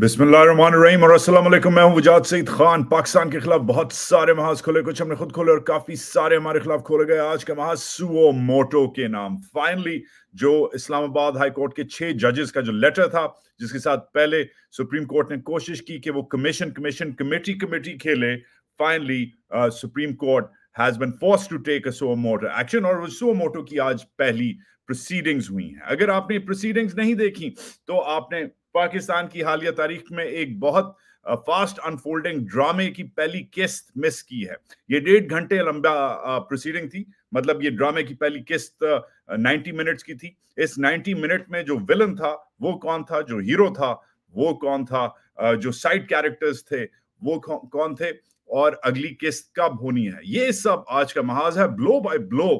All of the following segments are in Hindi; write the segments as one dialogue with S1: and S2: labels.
S1: बिस्मिल्लाम और असलम मैं हूं वजाद सईद खान पाकिस्तान के खिलाफ बहुत सारे महाज खोले कुछ हमने खुद खोले और काफी सारे हमारे खिलाफ खोले गए आज का महाज सुओ मोटो के नाम फाइनली जो इस्लामाबाद हाई कोर्ट के छह जजेस का जो लेटर था जिसके साथ पहले सुप्रीम कोर्ट ने कोशिश की कि वो कमीशन कमीशन कमेटी कमेटी खेले finally uh, supreme court has been forced to take a suo motu action और सुओ मोटो की आज पहली प्रोसीडिंग्स हुई हैं अगर आपने प्रोसीडिंग्स नहीं देखी तो आपने पाकिस्तान की हालिया तारीख में एक बहुत फास्ट अनफोल्डिंग ड्रामे की पहली किस्त मिस की है ये डेढ़ घंटे लंबा प्रोसीडिंग थी मतलब ये ड्रामे की पहली किस्त 90 मिनट्स की थी इस 90 मिनट में जो विलन था वो कौन था जो हीरो था वो कौन था जो साइड कैरेक्टर्स थे वो कौन थे और अगली किस्त कब होनी है ये सब आज का महाज है ब्लो बाय ब्लो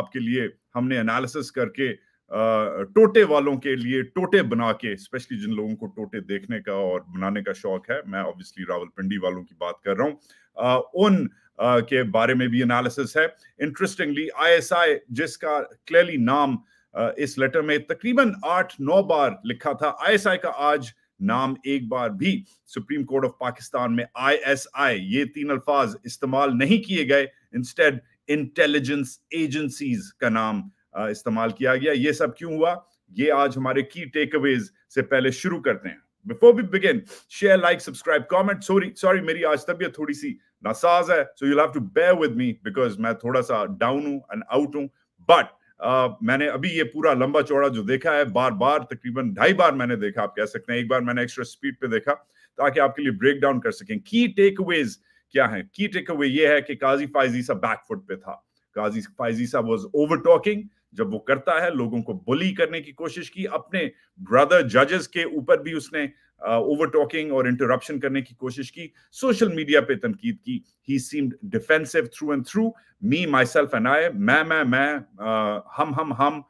S1: आपके लिए हमने एनालिसिस करके टोटे वालों के लिए टोटे बना के स्पेशली जिन लोगों को टोटे देखने का और बनाने का शौक है मैं ऑब्वियसली रावलपिंडी वालों की बात कर रहा हूँ उन आ, के बारे में भी एनालिसिस है इंटरेस्टिंगली आईएसआई जिसका क्लियरली नाम आ, इस लेटर में तकरीबन आठ नौ बार लिखा था आईएसआई का आज नाम एक बार भी सुप्रीम कोर्ट ऑफ पाकिस्तान में आईएसआई ये तीन अल्फाज इस्तेमाल नहीं किए गए इंस्टेड इंटेलिजेंस एजेंसीज का नाम इस्तेमाल किया गया ये सब क्यों हुआ ये आज हमारे की टेकअवेज से पहले शुरू करते हैं before we begin share like subscribe comment sorry sorry मेरी आज तबियत थोड़ी सी नासाज है so you have to bear with me because मैं थोड़ा सा डाउन हूं एंड आउट हूं बट Uh, मैंने अभी ये पूरा लंबा चौड़ा जो देखा है बार बार तकरीबन ढाई बार मैंने देखा आप कह सकते हैं एक बार मैंने एक्स्ट्रा स्पीड पे देखा ताकि आपके लिए ब्रेक डाउन कर सकें की टेक अवेज क्या है की टेक अवे ये है कि काजी फाइजी सा बैकफुट पे था गाजी फाइजी साहब वॉज ओवर टॉकिंग जब वो करता है लोगों को बुली करने की कोशिश की अपने ब्रदर जजेस के ऊपर भी उसने ओवर uh, टॉकिंग और इंटरप्शन करने की कोशिश की सोशल मीडिया पे तनकीद की ही seemed defensive through and through me myself and I मैं मैं मैं uh, हम हम हम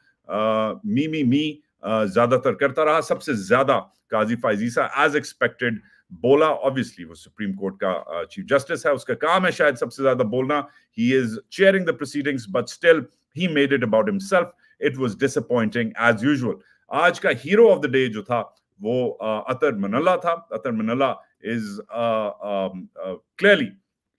S1: मी मी मी ज्यादातर करता रहा सबसे ज्यादा काजी फाइजीसा एज एक्सपेक्टेड बोला ऑब्वियसली वो सुप्रीम कोर्ट का चीफ जस्टिस है उसका काम है शायद सबसे ज्यादा बोलना ही is chairing the proceedings but still he made it about himself it was disappointing as usual आज का हीरो ऑफ द डे जो था वो अतर मनल्ला था Athar Minallah is clearly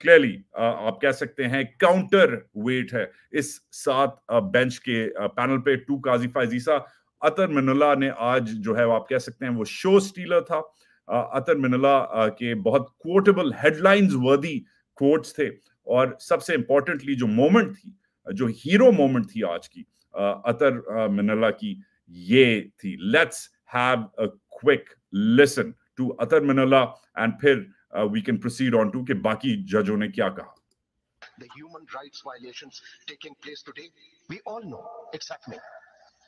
S1: clearly आप कह सकते हैं काउंटर वेट है इस सात बेंच के पैनल पे टू काजी फाइजीसा अतर मनल्ला ने आज जो है आप कह सकते हैं वो शो स्टीलर था uh, अतर मिनला के बहुत कोटेबल हेडलाइंस वर्दी कोट्स थे और सबसे इम्पोर्टेंटली जो मोमेंट थी जो हीरो मोमेंट थी आज की अतर मिनला की ये थी let's have a quick listen to Athar Minallah and फिर we can proceed on to के बाकी जजों ने क्या कहा The human rights violations taking place today, we all know it's happening.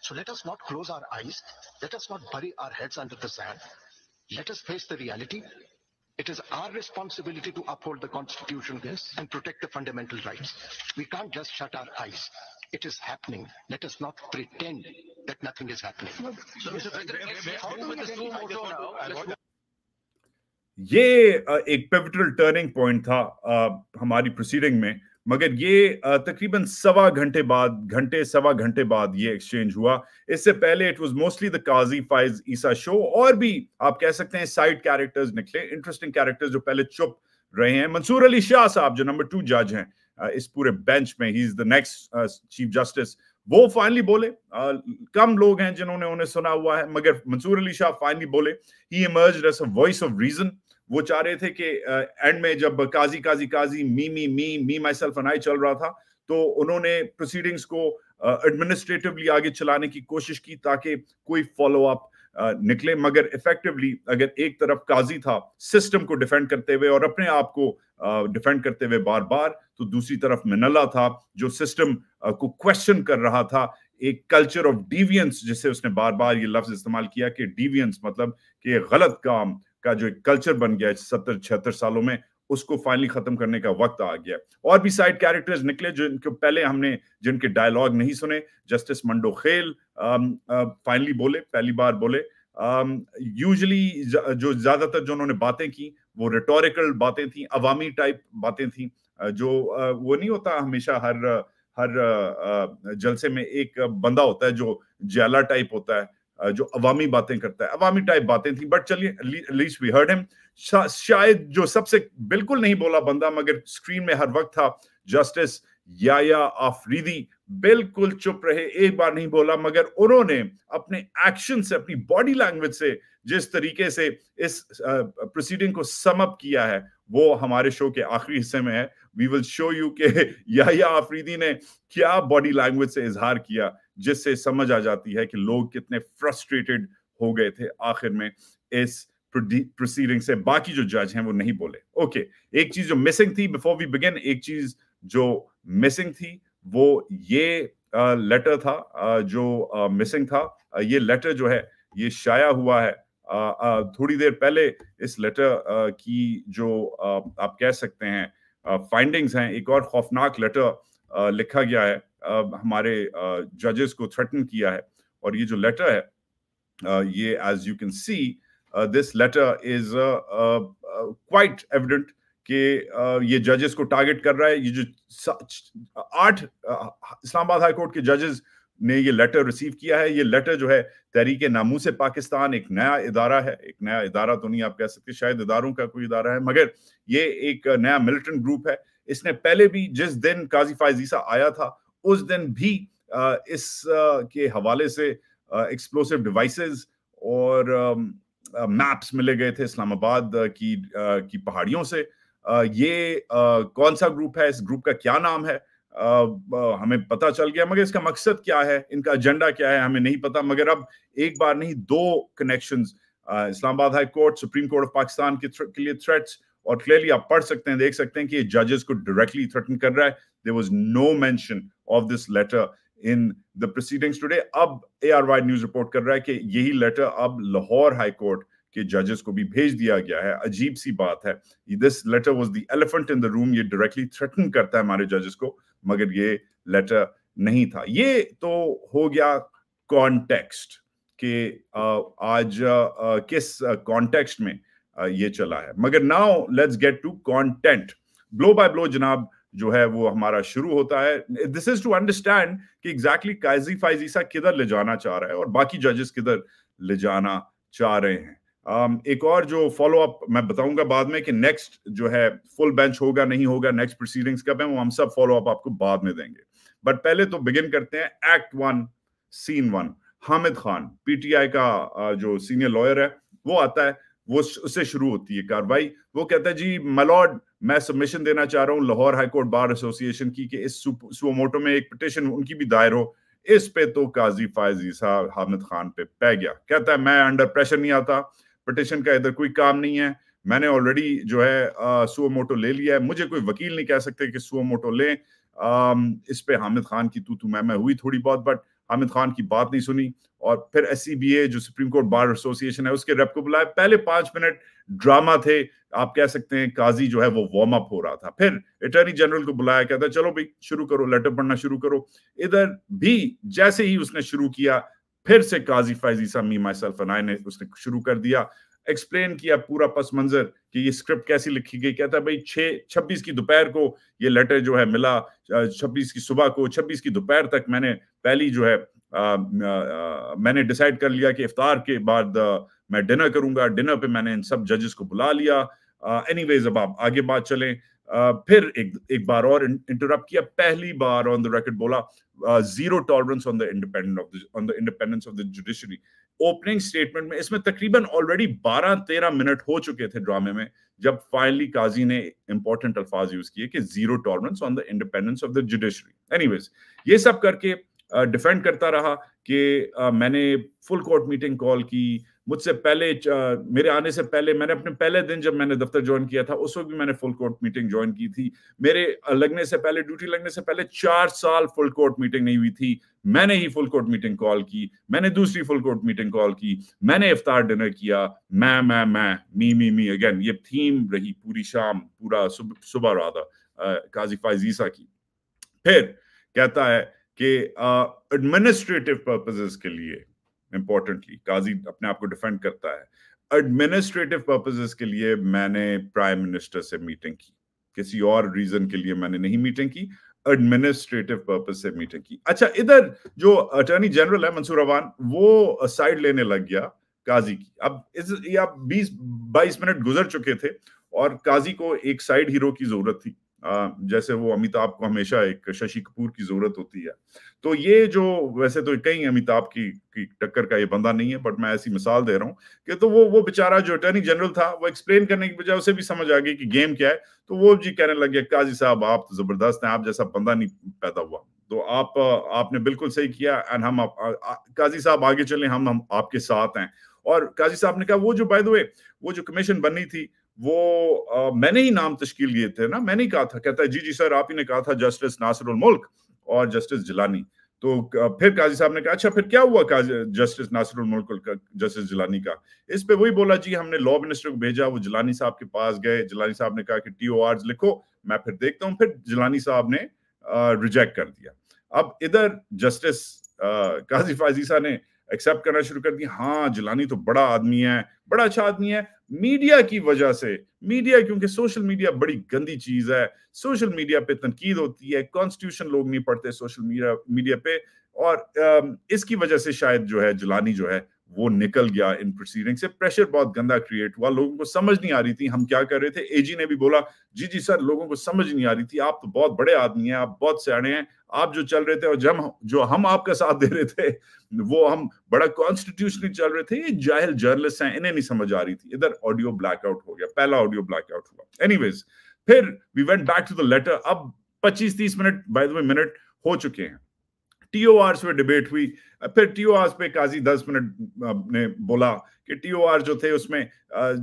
S1: So let us not close our eyes, let us not bury our heads under the sand. Let us face the reality. It is our responsibility to uphold the Constitution yes. and protect the fundamental rights. We can't just shut our eyes. It is happening. Let us not pretend that nothing is happening. ये एक पिवटल टर्निंग पॉइंट था हमारी प्रोसीडिंग में मगर ये तकरीबन सवा घंटे बाद घंटे सवा घंटे बाद ये एक्सचेंज हुआ इससे पहले it was mostly the Qazi Faez Isa show और भी आप कह सकते हैं साइड कैरेक्टर्स निकले इंटरेस्टिंग कैरेक्टर्स जो पहले चुप रहे हैं मंसूर अली शाह साहब जो नंबर टू जज हैं इस पूरे बेंच में he is the next chief justice वो फाइनली बोले आ, कम लोग हैं जिन्होंने उन्हें सुना हुआ है मगर मंसूर अली शाह फाइनली बोले he emerge as a voice of reason वो चाह रहे थे कि एंड में जब काजी काजी काजी मी मी मी मी माई सेल्फ अनाई चल रहा था तो उन्होंने प्रोसीडिंग्स को एडमिनिस्ट्रेटिवली आगे चलाने की कोशिश की ताकि कोई फॉलो अप निकले मगर इफेक्टिवली अगर एक तरफ काजी था सिस्टम को डिफेंड करते हुए और अपने आप को डिफेंड करते हुए बार बार तो दूसरी तरफ मिनला था जो सिस्टम को क्वेश्चन कर रहा था एक कल्चर ऑफ डिवियंस जिसे उसने बार बार ये लफ्ज इस्तेमाल किया कि डिवियंस मतलब कि गलत काम का जो कल्चर बन गया सत्तर छिहत्तर सालों में उसको फाइनली खत्म करने का वक्त आ गया और भी साइड कैरेक्टर्स निकले जिनको पहले हमने जिनके डायलॉग नहीं सुने जस्टिस मंडो खेल फाइनली बोले पहली बार बोले यूजली um, जो ज्यादातर जो उन्होंने बातें की वो रिटोरिकल बातें थी अवामी टाइप बातें थी uh, जो uh, वो नहीं होता हमेशा हर हर uh, जलसे में एक बंदा होता है जो ज्याला टाइप होता है जो अवामी बातें करता है अवामी टाइप बातें थी बट चलिए लीस्ट वी हर्ड हिम शायद जो सबसे बिल्कुल नहीं बोला बंदा मगर स्क्रीन में हर वक्त था जस्टिस याया आफरीदी बिल्कुल चुप रहे एक बार नहीं बोला मगर उन्होंने अपने एक्शन से अपनी बॉडी लैंग्वेज से जिस तरीके से इस प्रोसीडिंग को समअप किया है वो हमारे शो के आखिरी हिस्से में है वी विल शो यू के याया आफरीदी ने क्या बॉडी लैंग्वेज से इजहार किया जिससे समझ आ जाती है कि लोग कितने फ्रस्ट्रेटेड हो गए थे आखिर में इस प्रोसीडिंग से बाकी जो जज हैं वो नहीं बोले ओके okay, एक चीज जो मिसिंग थी बिफोर वी बिगिन एक चीज जो मिसिंग थी वो ये लेटर uh, था uh, जो मिसिंग uh, था ये लेटर जो है ये शाया हुआ है थोड़ी देर पहले इस लेटर की जो आप कह सकते हैं फाइंडिंग्स हैं एक और खौफनाक लेटर लिखा गया है हमारे जजेस को थ्रेटन किया है और ये जो लेटर है ये as you can see this letter is quite evident कि ये जजेस को टारगेट कर रहा है ये जो आठ इस्लामाबाद हाई कोर्ट के जजेस ने ये लेटर रिसीव किया है ये लेटर जो है तहरीक नामू से पाकिस्तान एक नया इदारा है एक नया इदारा तो नहीं आप कह सकते शायद इदारों का कोई इदारा है मगर ये एक नया मिलिटेंट ग्रुप है इसने पहले भी जिस दिन काजी फायजीसा आया था उस दिन भी इस के हवाले से एक्सप्लोसिव डिवाइसेस और मैप्स मिले गए थे इस्लामाबाद की की पहाड़ियों से ये कौन सा ग्रुप है इस ग्रुप का क्या नाम है हमें पता चल गया मगर इसका मकसद क्या है इनका एजेंडा क्या है हमें नहीं पता मगर अब एक बार नहीं दो connections Islamabad high court supreme court of Pakistan के, के लिए थ्रेट्स और क्लियरली आप पढ़ सकते हैं देख सकते हैं कि ये जजेस को डायरेक्टली थ्रेटन कर रहा है there was no mention of this letter in the proceedings today अब A R Y news report कर रहा है कि यही लेटर अब लाहौर हाईकोर्ट के जजेस को भी भेज दिया गया है अजीब सी बात है this letter was the elephant in the room ये डायरेक्टली थ्रेटन करता है हमारे जजेस को मगर ये लेटर नहीं था ये तो हो गया कॉन्टेक्स्ट के आज किस कॉन्टेक्स्ट में ये चला है मगर now let's get to content blow by blow जनाब जो है वो हमारा शुरू होता है दिस इज टू अंडरस्टैंड कि एग्जैक्टली काजी फाइजीसा किधर ले जाना चाह रहा है और बाकी जजेस किधर ले जाना चाह रहे हैं um, एक और जो फॉलो अप मैं बताऊंगा बाद में कि नेक्स्ट जो है फुल बेंच होगा नहीं होगा नेक्स्ट प्रोसीडिंग्स कब है वो हम सब फॉलो अप आपको बाद में देंगे बट पहले तो बिगिन करते हैं act one scene one Hamid Khan PTI का जो सीनियर लॉयर है वो आता है वो उससे शुरू होती है कार्रवाई वो कहता है जी मलॉर्ड मैं सबमिशन देना चाह रहा हूँ लाहौर हाईकोर्ट बार एसोसिएशन की कि इस सुमोटो में एक पिटिशन उनकी भी दायर हो इस पे तो काजी फायज ईसा हामिद खान पे पै गया कहता है मैं अंडर प्रेशर नहीं आता पिटिशन का इधर कोई काम नहीं है मैंने ऑलरेडी जो है सुमोटो ले लिया है मुझे कोई वकील नहीं कह सकते कि सुओमोटो लें इस पे हामिद खान की तू तू मैं मैं हुई थोड़ी बहुत बट हामिद खान की बात नहीं सुनी और फिर एस जो सुप्रीम कोर्ट बार एसोसिएशन है उसके रेप को बुलाया पहले पांच मिनट ड्रामा थे आप कह सकते हैं काजी जो है वो वार्म अप हो रहा था फिर अटर्नी जनरल को बुलाया कहता चलो भाई शुरू करो लेटर पढ़ना शुरू करो इधर भी जैसे ही उसने शुरू किया फिर से काजी फैजी समी माई सेल्फ ने उसने शुरू कर दिया एक्सप्लेन किया पूरा पस मंजर कि ये स्क्रिप्ट कैसी लिखी गई कहता है भाई छह छब्बीस की दोपहर को ये लेटर जो है मिला छब्बीस की सुबह को छब्बीस की दोपहर तक मैंने पहली जो है आ, आ, आ, मैंने डिसाइड कर लिया कि इफ्तार के बाद आ, मैं डिनर करूंगा डिनर पे मैंने इन सब जजेस को बुला लिया एनी वेज अब आप आगे बात चले फिर एक एक बार और इंटरप्ट किया पहली बार ऑन द रेकर्ड बोला zero tolerance on the independent of on the independence of the judiciary opening statement में इसमें तकरीबन ऑलरेडी 12-13 मिनट हो चुके थे ड्रामे में जब फाइनली काजी ने इंपॉर्टेंट अल्फाज यूज किए कि zero tolerance on the independence of the judiciary anyways ये सब करके डिफेंड करता रहा कि मैंने फुल कोर्ट मीटिंग कॉल की मुझसे पहले मेरे आने से पहले मैंने अपने पहले दिन जब मैंने दफ्तर ज्वाइन किया था उस वक्त भी मैंने फुल कोर्ट मीटिंग ज्वाइन की थी मेरे लगने से पहले ड्यूटी लगने से पहले चार साल फुल कोर्ट मीटिंग नहीं हुई थी मैंने ही फुल कोर्ट मीटिंग कॉल की मैंने दूसरी फुल कोर्ट मीटिंग कॉल की मैंने इफ्तार डिनर किया मैं मैं मैं मी मी मी अगेन ये थीम रही पूरी शाम पूरा सुबह राधा काजी फाइजीसा की फिर कहता है कि एडमिनिस्ट्रेटिव पर्पजेस के लिए इंपॉर्टेंटली काजी अपने आप को डिफेंड करता है एडमिनिस्ट्रेटिव पर्पजेस के लिए मैंने प्राइम मिनिस्टर से मीटिंग की किसी और रीजन के लिए मैंने नहीं मीटिंग की एडमिनिस्ट्रेटिव पर्पज से मीटिंग की अच्छा इधर जो अटर्नी जनरल है मंसूर अवान वो साइड लेने लग गया काजी की अब इस या 20 22 मिनट गुजर चुके थे और काजी को एक साइड हीरो की जरूरत थी जैसे वो अमिताभ को हमेशा एक शशि कपूर की जरूरत होती है तो ये जो वैसे तो कई अमिताभ की, की टक्कर का ये बंदा नहीं है बट मैं ऐसी मिसाल दे रहा हूँ कि तो वो वो बेचारा जो अटर्नी जनरल था वो एक्सप्लेन करने की बजाय उसे भी समझ आ गई कि गेम क्या है तो वो जी कहने लगे काजी साहब आप तो जबरदस्त हैं आप जैसा बंदा नहीं पैदा हुआ तो आप आपने बिल्कुल सही किया एंड हम आप, आ, काजी साहब आगे चले हम हम आपके साथ हैं और काजी साहब ने कहा वो जो बाय द वे वो जो कमीशन बनी थी वो आ, मैंने ही नाम तश्कील लिए थे ना मैंने ही कहा था कहता है जी जी सर आप ही ने कहा था जस्टिस नासिरुल मुल्क और जस्टिस जिलानी तो फिर काजी साहब ने कहा अच्छा फिर क्या हुआ जस्टिस नासिरुल मुल्क का जस्टिस जिलानी का इस पे वही बोला जी हमने लॉ मिनिस्टर को भेजा वो जिलानी साहब के पास गए जिलानी साहब ने कहा कि टी ओ लिखो मैं फिर देखता हूँ फिर जिलानी साहब ने रिजेक्ट कर दिया अब इधर जस्टिस काजी फाजीसा ने एक्सेप्ट करना शुरू कर दिया हाँ जिलानी तो बड़ा आदमी है बड़ा अच्छा आदमी है मीडिया की वजह से मीडिया क्योंकि सोशल मीडिया बड़ी गंदी चीज है सोशल मीडिया पे तनकीद होती है कॉन्स्टिट्यूशन लोग नहीं पढ़ते सोशल मीडिया मीडिया पे और इसकी वजह से शायद जो है जलानी जो है वो निकल गया इन प्रोसीडिंग से प्रेशर बहुत गंदा क्रिएट हुआ लोगों को समझ नहीं आ रही थी हम क्या कर रहे थे एजी ने भी बोला जी जी सर लोगों को समझ नहीं आ रही थी आप तो बहुत बड़े आदमी हैं आप बहुत सियाणे हैं आप जो चल रहे थे और जब जो हम आपके साथ दे रहे थे वो हम बड़ा कॉन्स्टिट्यूशनली चल रहे थे ये जाहिल जर्नलिस्ट हैं इन्हें नहीं समझ आ रही थी इधर ऑडियो ब्लैकआउट हो गया पहला ऑडियो ब्लैकआउट हुआ एनी फिर we went back to the letter अब 25 30 minute by the way minute हो चुके हैं आर पे डिबेट हुई फिर आर पे काजी दस मिनट ने बोला कि आर जो थे उसमें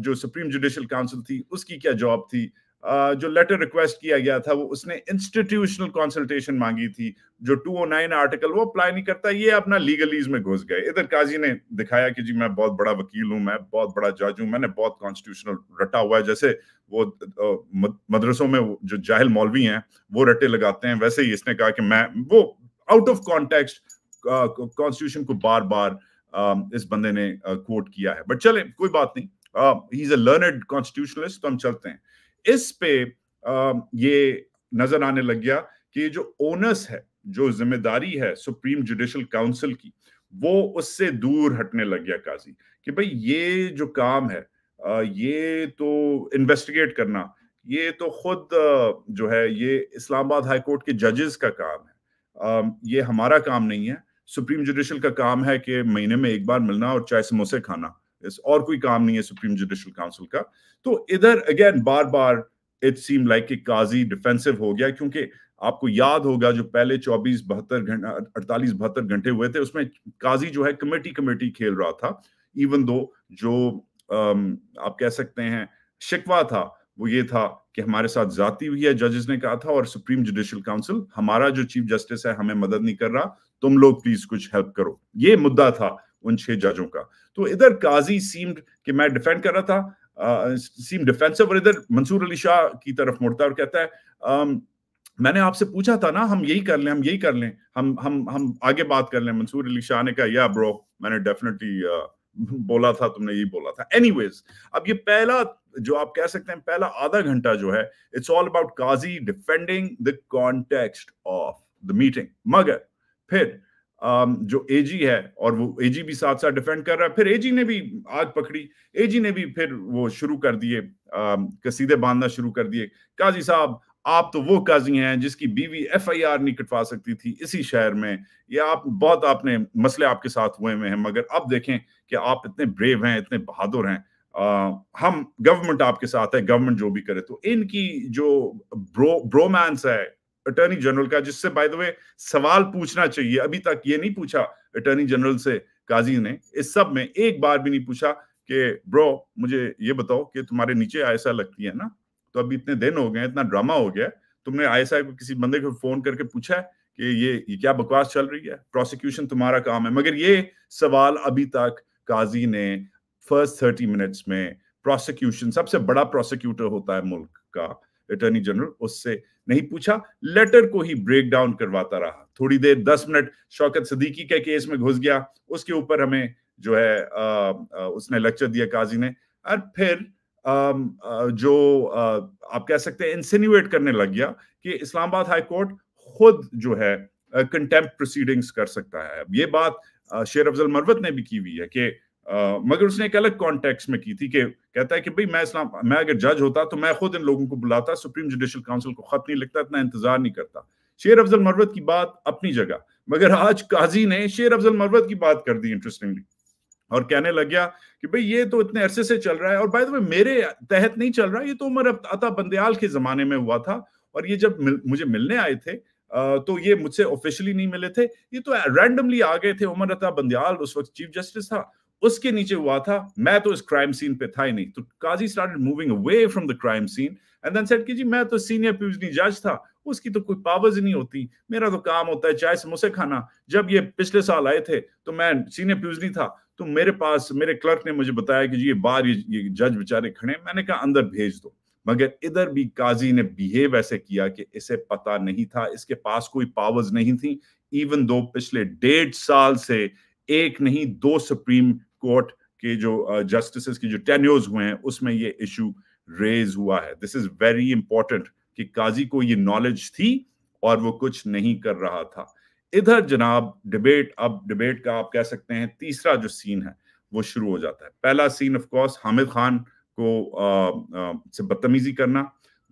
S1: जो सुप्रीम जुडिशियल काउंसिल थी उसकी क्या जॉब थी जो लेटर रिक्वेस्ट किया गया था वो उसने इंस्टीट्यूशनल कंसल्टेशन मांगी थी जो 209 आर्टिकल वो अप्लाई नहीं करता ये अपना लीगलीज में घुस गए इधर काजी ने दिखाया कि जी मैं बहुत बड़ा वकील हूँ मैं बहुत बड़ा जज हूँ मैंने बहुत कॉन्स्टिट्यूशनल रटा हुआ है जैसे वो मदरसों में जो जाहिल मौलवी हैं वो रटे लगाते हैं वैसे ही इसने कहा कि मैं वो आउट ऑफ कॉन्टेक्स्ट कॉन्स्टिट्यूशन को बार बार इस बंदे ने कोट किया है बट चले कोई बात नहीं he is a learned constitutionalist तो हम चलते हैं इस पे ये नजर आने लग गया कि जो ओनस है जो जिम्मेदारी है सुप्रीम जुडिशल काउंसिल की वो उससे दूर हटने लग गया काजी कि भाई ये जो काम है ये तो इन्वेस्टिगेट करना ये तो खुद जो है ये इस्लामाबाद हाई कोर्ट के जजेस का काम है ये हमारा काम नहीं है सुप्रीम जुडिशल का काम है कि महीने में एक बार मिलना और चाय समोसे खाना और कोई काम नहीं है सुप्रीम जुडिशल काउंसिल का तो इधर अगेन बार बार इट सीम लाइक कि काजी डिफेंसिव हो गया क्योंकि आपको याद होगा जो पहले चौबीस बहत्तर घंटे अड़तालीस बहत्तर घंटे हुए थे उसमें काजी जो है कमेटी कमेटी खेल रहा था इवन दो जो um, आप कह सकते हैं शिकवा था वो ये था कि हमारे साथ जाती हुई है जजेस ने कहा था और सुप्रीम जुडिशियल काउंसिल हमारा जो चीफ जस्टिस है हमें मदद नहीं कर रहा तुम लोग प्लीज कुछ हेल्प करो ये मुद्दा था उन छह जजों का तो इधर काजी सीम्ड कि मैं डिफेंड कर रहा था सीम डिफेंसिव और इधर मंसूर अली शाह की तरफ मुड़ता और कहता है um, मैंने आपसे पूछा था ना हम यही कर लें हम यही कर लें हम हम हम आगे बात कर लें मंसूर अली शाह ने कहा या ब्रो मैंने डेफिनेटली बोला था तुमने यही बोला था एनीवेज अब ये पहला जो आप कह सकते हैं पहला आधा घंटा जो है it's all about Qazi defending the context of the meeting मगर फिर Um, जो एजी है और वो एजी भी साथ साथ डिफेंड कर रहा है फिर एजी ने भी आज पकड़ी एजी ने भी फिर वो शुरू कर दिए um, कसीदे बांधना शुरू कर दिए काजी साहब आप तो वो काजी हैं जिसकी बीवी एफआईआर नहीं कटवा सकती थी इसी शहर में या आप बहुत आपने मसले आपके साथ हुए हुए हैं मगर अब देखें कि आप इतने ब्रेव हैं इतने बहादुर हैं आ, हम गवर्नमेंट आपके साथ है गवर्नमेंट जो भी करे तो इनकी जो ब्रो ब्रोमांस है अटर्नी जनरल का जिससे बाय द वे सवाल पूछना चाहिए अभी तक ये नहीं पूछा अटर्नी जनरल से काजी ने इस सब में एक बार भी नहीं पूछा कि ब्रो मुझे ये बताओ कि तुम्हारे नीचे आयसा लगती है ना तो अभी इतने दिन हो गए इतना ड्रामा हो गया तुमने आयसा को किसी बंदे को फोन करके पूछा है कि ये ये क्या बकवास चल रही है प्रोसिक्यूशन तुम्हारा काम है मगर ये सवाल अभी तक काजी ने फर्स्ट थर्टी मिनट्स में प्रोसिक्यूशन सबसे बड़ा प्रोसिक्यूटर होता है मुल्क का अटर्नी जनरल उससे नहीं पूछा लेटर को ही ब्रेक डाउन करवाता रहा थोड़ी देर दस मिनट शौकत सदीकी के केस में घुस गया उसके ऊपर हमें जो है आ, आ, उसने लेक्चर दिया काजी ने और फिर आ, जो आप कह सकते हैं इंसिन्यूएट करने लग गया कि इस्लामाबाद हाई कोर्ट खुद जो है कंटेम्प्ट प्रोसीडिंग्स कर सकता है अब ये बात शेर अफजल मरवत ने भी की हुई है कि मगर उसने एक अलग कॉन्टेक्स्ट में की थी कि कहता है कि भाई मैं इस्लाम मैं अगर जज होता तो मैं खुद इन लोगों को बुलाता सुप्रीम जुडिशल काउंसिल को खत नहीं लिखता इतना इंतजार नहीं करता शेर अफजल मरवत की बात अपनी जगह मगर आज काजी ने शेर अफजल मरवत की बात कर दी इंटरेस्टिंगली और कहने लग गया कि भाई ये तो इतने अरसे से चल रहा है और बाय द वे मेरे तहत नहीं चल रहा ये तो उमर अता बंदयाल के जमाने में हुआ था और ये जब मिल, मुझे मिलने आए थे तो ये मुझसे ऑफिशियली नहीं मिले थे ये तो रैंडमली आ गए थे उमर अता बंदयाल उस वक्त चीफ जस्टिस था उसके नीचे हुआ था मैं तो इस क्राइम सीन पे था ही नहीं तो Qazi started moving away from the crime scene and then said कि जी मैं तो सीनियर पीजनी जज था उसकी तो कोई पावर्स नहीं होती मेरा तो काम होता है चाय समोसे खाना जब ये पिछले साल आए थे तो मैं सीनियर पीजनी था तो मेरे पास मेरे क्लर्क ने मुझे बताया कि जी ये बार ये, ये जज बेचारे खड़े मैंने कहा अंदर भेज दो मगर इधर भी काजी ने बिहेव ऐसे किया कि इसे पता नहीं था इसके पास कोई पावर्स नहीं थी इवन दो पिछले डेढ़ साल से एक नहीं दो सुप्रीम कोर्ट के जो जस्टिस के जो टेन्योर्स हुए हैं उसमें ये इशू रेज हुआ है दिस इज वेरी इंपॉर्टेंट कि काजी को ये नॉलेज थी और वो कुछ नहीं कर रहा था इधर जनाब डिबेट अब डिबेट का आप कह सकते हैं तीसरा जो सीन है वो शुरू हो जाता है पहला scene of course Hamid Khan को आ, आ, से बदतमीजी करना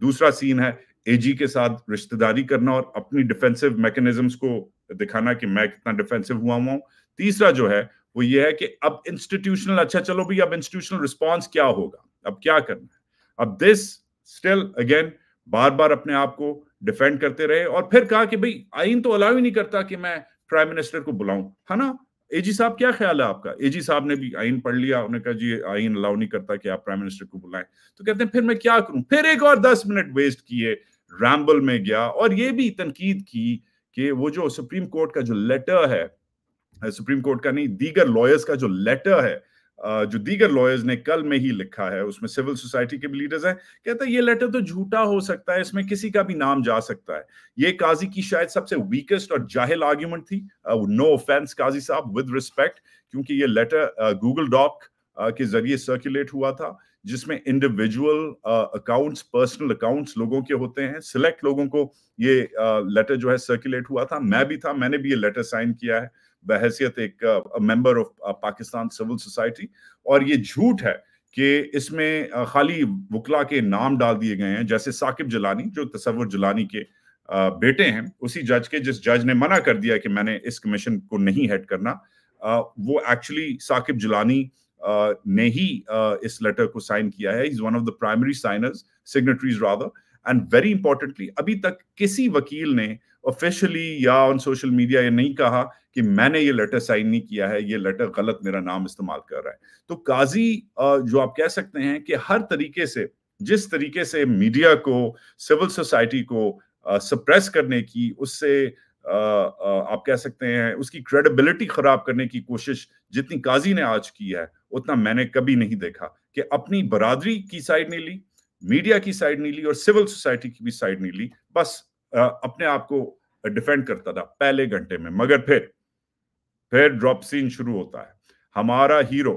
S1: दूसरा सीन है एजी के साथ रिश्तेदारी करना और अपनी डिफेंसिव मैकेनिज्म को दिखाना कि मैं कितना डिफेंसिव हुआ हुआ हूं तीसरा जो है वो ये है कि अब इंस्टीट्यूशनल अच्छा चलो भाई अब इंस्टीट्यूशनल रिस्पॉन्स क्या होगा अब क्या करना है अब दिस स्टिल अगेन बार बार अपने आप को डिफेंड करते रहे और फिर कहा कि भाई आइन तो अलाउ ही नहीं करता कि मैं प्राइम मिनिस्टर को बुलाऊं है ना एजी साहब क्या ख्याल है आपका एजी साहब ने भी आइन पढ़ लिया उन्होंने कहा जी आइन अलाउ नहीं करता कि आप प्राइम मिनिस्टर को बुलाएं तो कहते हैं फिर मैं क्या करूं फिर एक और दस मिनट वेस्ट किए रैम्बल में गया और ये भी तनकीद की कि वो जो सुप्रीम कोर्ट का जो लेटर है सुप्रीम कोर्ट का नहीं दीगर लॉयर्स का जो लेटर है जो दीगर लॉयर्स ने कल में ही लिखा है उसमें सिविल सोसाइटी के भी लीडर्स हैं कहता है ये लेटर तो झूठा हो सकता है इसमें किसी का भी नाम जा सकता है ये काजी की शायद सबसे वीकेस्ट और जाहिल आर्ग्यूमेंट थी नो ऑफेंस काजी साहब विद रिस्पेक्ट क्योंकि ये लेटर गूगल डॉक के जरिए सर्कुलेट हुआ था जिसमें इंडिविजुअल अकाउंट्स पर्सनल अकाउंट्स लोगों के होते हैं सिलेक्ट लोगों को ये लेटर uh, जो है सर्कुलेट हुआ था मैं भी था मैंने भी ये लेटर साइन किया है बहसियत एक member of Pakistan civil society और ये झूठ है कि इसमें खाली वकला के नाम डाल दिए गए हैं जैसे साकिब जलानी जो तस्वर जलानी के बेटे हैं उसी जज के जिस जज ने मना कर दिया कि मैंने इस कमीशन को नहीं हेड करना वो एक्चुअली साकिब जलानी ने ही इस लेटर को साइन किया है is one of the primary signers signatories rather and very importantly अभी तक किसी वकील ने ऑफिशियली या ऑन सोशल मीडिया ये नहीं कहा कि मैंने ये लेटर साइन नहीं किया है ये लेटर गलत मेरा नाम इस्तेमाल कर रहा है तो काजी जो आप कह सकते हैं कि हर तरीके से जिस तरीके से मीडिया को सिविल सोसाइटी को सप्रेस करने की उससे आप कह सकते हैं उसकी क्रेडिबिलिटी खराब करने की कोशिश जितनी काजी ने आज की है उतना मैंने कभी नहीं देखा कि अपनी बरादरी की साइड नहीं ली मीडिया की साइड नहीं ली और सिविल सोसाइटी की भी साइड नहीं ली बस अपने आप को डिफेंड करता था पहले घंटे में मगर फिर फिर ड्रॉप सीन शुरू होता है हमारा हीरो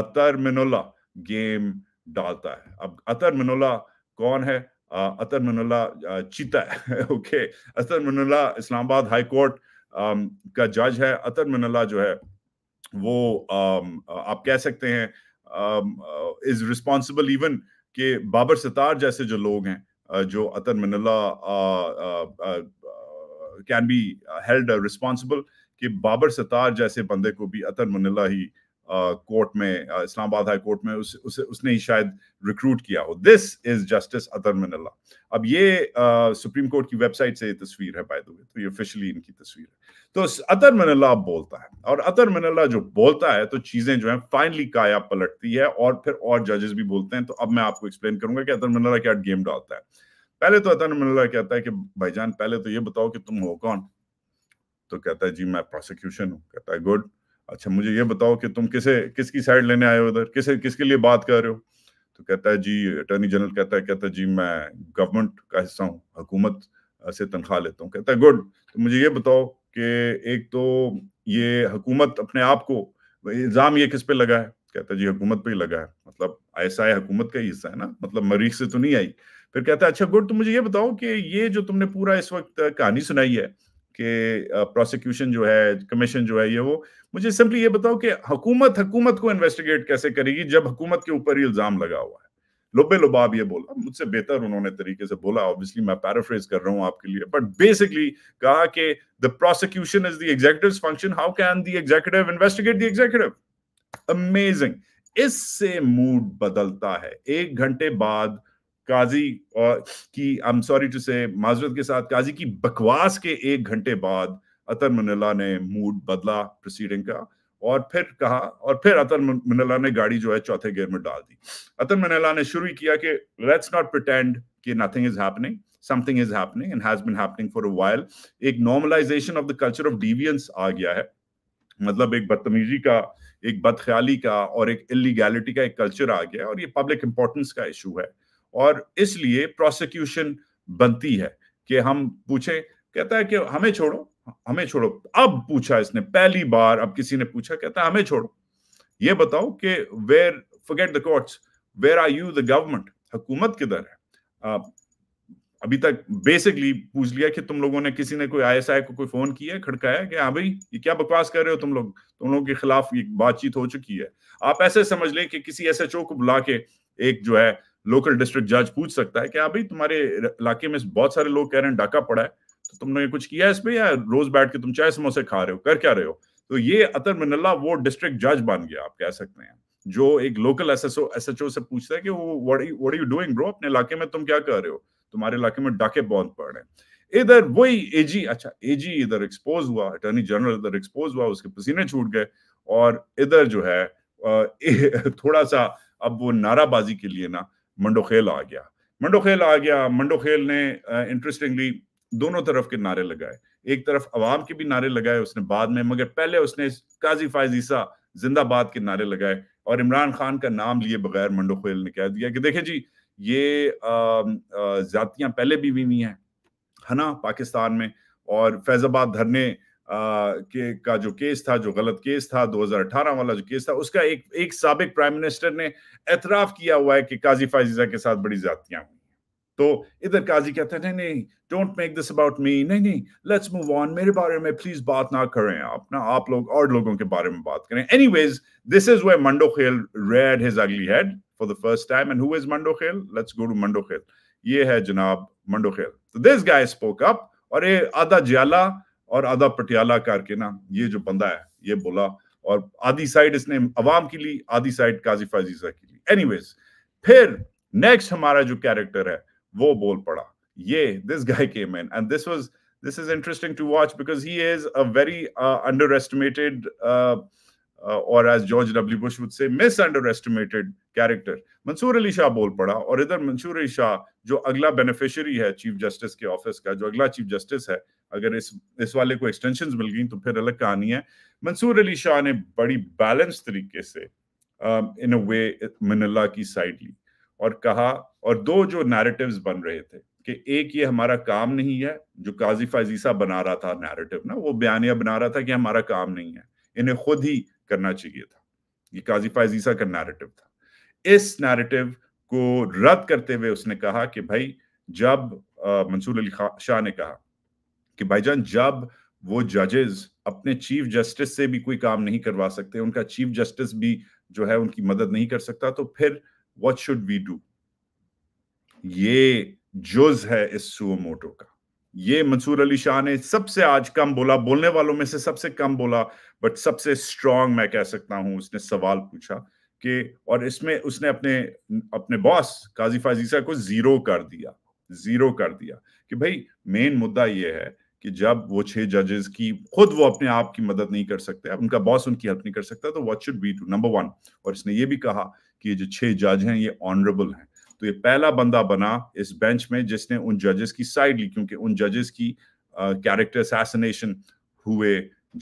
S1: अतर मिनोला गेम डालता है अब अतर मिनोला कौन है अतर मिनोला चीता है okay Athar Minallah Islamabad high court का जज है अतर मिनोला जो है वो आप कह सकते हैं इज रिस्पॉन्सिबल इवन के बाबर सितार जैसे जो लोग हैं जो Athar Minallah can be held responsible कि बाबर सतार जैसे बंदे को भी अतर मुनिल्ला ही कोर्ट में इस्लामाबाद हाई कोर्ट में उस, उस, उसने ही शायद रिक्रूट किया हो this is justice Athar Minallah अब ये सुप्रीम कोर्ट की वेबसाइट से तस्वीर है बाय तो ये ऑफिशियली इनकी तस्वीर है तो अतर मुनिल्ला बोलता है और अतर मुनिल्ला जो बोलता है तो चीजें जो है फाइनली काया पलटती है और फिर और जजेस भी बोलते हैं तो अब मैं आपको एक्सप्लेन करूंगा कि अतर मुनिल्ला क्या गेम डालता है पहले तो अतर मुनिल्ला कहता है कि भाईजान पहले तो ये बताओ कि तुम हो कौन तो कहता है जी मैं प्रोसिक्यूशन हूँ कहता है गुड अच्छा मुझे ये बताओ कि तुम किसे किसकी साइड लेने आए हो इधर किसे किसके लिए बात कर रहे हो तो कहता है जी अटर्नी जनरल कहता है कहता है जी मैं गवर्नमेंट का हिस्सा हूँ हुकूमत से तनख्वाह लेता हूँ कहता है गुड तो मुझे ये बताओ कि एक तो ये हुकूमत अपने आप को इल्ज़ाम ये किस पे लगा है कहता है जी हुकूमत पे ही लगा है मतलब ऐसा है हुकूमत का ही हिस्सा है ना मतलब मरीज से तो नहीं आई फिर कहता है अच्छा गुड तो मुझे ये बताओ कि ये जो तुमने पूरा इस वक्त कहानी सुनाई है कि प्रोसिक्यूशन जो है कमीशन जो है ये वो मुझे सिंपली ये बताओ कि हुकूमत हुकूमत को इन्वेस्टिगेट कैसे करेगी जब हुकूमत के ऊपर ही इल्जाम लगा हुआ है लुबे लुबाब ये बोला मुझसे बेहतर उन्होंने तरीके से बोला ऑब्वियसली मैं पैराफ्रेज कर रहा हूँ आपके लिए बट बेसिकली कहा कि the prosecution is the executive function how can the executive investigate the executive amazing इससे मूड बदलता है एक घंटे बाद काजी और की आई एम सॉरी टू से माजरत के साथ काजी की बकवास के एक घंटे बाद अतर मनिला ने मूड बदला प्रोसीडिंग का और फिर कहा और फिर अतर मनिला ने गाड़ी जो है चौथे गियर में डाल दी अतर मनिला ने शुरू किया कि लेट्स नॉट प्रिटेंड कि nothing is happening something is happening and has been happening for a while एक normalisation of the culture of deviance आ गया है मतलब एक बदतमीजी का एक बदख्याली का और एक इलीगैलिटी का एक कल्चर आ गया और ये पब्लिक इंपॉर्टेंस का इशू है और इसलिए प्रोसिक्यूशन बनती है कि हम पूछे कहता है कि हमें छोड़ो हमें छोड़ो अब पूछा इसने पहली बार अब किसी ने पूछा कहता है हमें छोड़ो ये बताओ कि where forget the courts where are you the government हुकूमत किधर है अभी तक बेसिकली पूछ लिया कि तुम लोगों ने किसी ने कोई आईएसआई को कोई फोन किया खड़काया कि हाँ भाई ये क्या बकवास कर रहे हो तुम लोग तुम लोगों के खिलाफ ये बातचीत हो चुकी है आप ऐसे समझ लें कि किसी एसएचओ को बुला के एक जो है लोकल डिस्ट्रिक्ट जज पूछ सकता है कि हाँ भाई तुम्हारे इलाके में बहुत सारे लोग कह रहे हैं डाका पड़ा है तो तुमने कुछ किया है इस पर या रोज बैठ के तुम चाय समोसे खा रहे हो कर क्या रहे हो तो ये अतर मिनल्ला वो डिस्ट्रिक्ट जज बन गया आप कह सकते हैं जो एक लोकल एसएसओ एसएचओ से पूछता है कि वो व्हाट यू डूइंग ब्रो अपने इलाके में तुम क्या कर रहे हो तुम्हारे इलाके में डाके बहुत पड़ रहे हैं इधर वही एजी अच्छा एजी इधर एक्सपोज हुआ अटर्नी जनरल इधर एक्सपोज हुआ उसके पसीने छूट गए और इधर जो है थोड़ा सा अब वो नाराबाजी के लिए ना मंडोखेल आ गया मंडोखेल आ गया मंडोखेल ने इंटरेस्टिंगली दोनों तरफ के नारे लगाए एक तरफ अवाम के भी नारे लगाए उसने बाद में मगर पहले उसने काजी फायजीसा जिंदाबाद के नारे लगाए और इमरान खान का नाम लिए बगैर मंडोखेल ने कह दिया कि देखें जी ये जातियां पहले भी हुई हैं है ना पाकिस्तान में और फैजाबाद धरने के का जो केस था जो गलत केस था 2018 वाला जो केस था उसका एक एक सबक प्राइम मिनिस्टर ने एतराफ किया हुआ है कि काजी फाइजा के साथ बड़ी जातियां हुई तो इधर काजी कहते हैं नहीं नहीं don't make this about me नहीं नहीं लेट्स मूव ऑन मेरे बारे में प्लीज बात ना करें आप ना आप लोग और लोगों के बारे में बात करें anyways this is where Mandokhail reared his ugly head for the first time and who is Mandokhail let's go to मंडो खेल ये है जनाब मंडो खेल तो दिस गाय स्पोक अप और ये आधा जियाला और आधा पटियाला करके ना ये जो बंदा है ये बोला और आधी साइड इसने अवाम की ली आधी साइड काजी फाजीजा की ली एनीवेज फिर नेक्स्ट हमारा जो कैरेक्टर है वो बोल पड़ा ये this guy came in and this was this is interesting to watch because he is a very uh, underestimated uh, uh, or as George W. Bush would say, misunderestimated character. Mansoor Ali Shah बोल पड़ा और इधर मंसूर अली शाह जो अगला बेनिफिशियरी है चीफ जस्टिस के ऑफिस का जो अगला चीफ जस्टिस है अगर इस इस वाले को एक्सटेंशन मिल गई तो फिर अलग कहानी है मंसूर अली शाह ने बड़ी बैलेंस तरीके से इन अ वे मनिला की साइड ली और कहा और दो जो नैरेटिव्स बन रहे थे कि एक ये हमारा काम नहीं है जो काजी फाजीसा बना रहा था नैरेटिव ना वो बयानिया बना रहा था कि हमारा काम नहीं है इन्हें खुद ही करना चाहिए था ये काजी फाजीसा का नैरेटिव था इस नैरेटिव को रद्द करते हुए उसने कहा कि भाई जब uh, मंसूर अली शाह ने कहा कि भाईजान जब वो जजेस अपने चीफ जस्टिस से भी कोई काम नहीं करवा सकते उनका चीफ जस्टिस भी जो है उनकी मदद नहीं कर सकता तो फिर वट शुड वी डू ये जुज है इस सुमोटो का ये मंसूर अली शाह ने सबसे आज कम बोला बोलने वालों में से सबसे कम बोला बट सबसे स्ट्रांग मैं कह सकता हूं उसने सवाल पूछा कि और इसमें उसने अपने अपने बॉस काजी फाजीसा को जीरो कर दिया जीरो कर दिया कि भाई मेन मुद्दा यह है कि जब वो छह जजेस की खुद वो अपने आप की मदद नहीं कर सकते उनका बॉस उनकी हेल्प नहीं कर सकता तो what should be to number one और इसने ये भी कहा कि ये जो छह जज हैं ये ऑनरेबल हैं तो ये पहला बंदा बना इस बेंच में जिसने उन जजेस की साइड ली क्योंकि उन जजेस की कैरेक्टर uh, असैसिनेशन हुए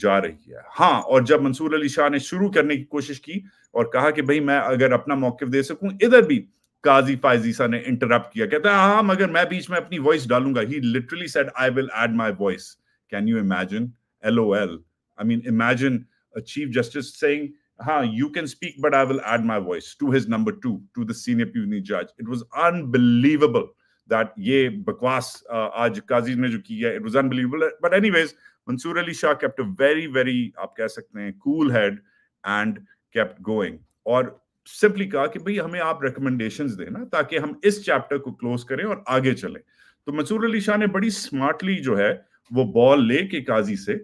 S1: जा रही है हाँ और जब मंसूर अली शाह ने शुरू करने की कोशिश की और कहा कि भाई मैं अगर अपना मौके दे सकूं इधर भी काजी फाइजीसा ने इंटरप्ट किया कहता है हाँ मगर मैं बीच में अपनी वॉइस डालूंगा he literally said I will add my voice can you imagine L O L I mean imagine chief justice saying हाँ you can speak but I will add my voice to his number two to the senior puisne जज इट वॉज अनबिलीवेबल दैट ये बकवास uh, आज काजी ने जो किया it was unbelievable but anyways Mansoor Ali Shah kept a very very आप कह सकते हैं cool head and kept going और सिंपली कहा कि भाई हमें आप रिकमेंडेशन देना ताकि हम इस चैप्टर को क्लोज करें और आगे चलें तो मंसूर अली शाह ने बड़ी स्मार्टली जो है वो बॉल लेके काजी से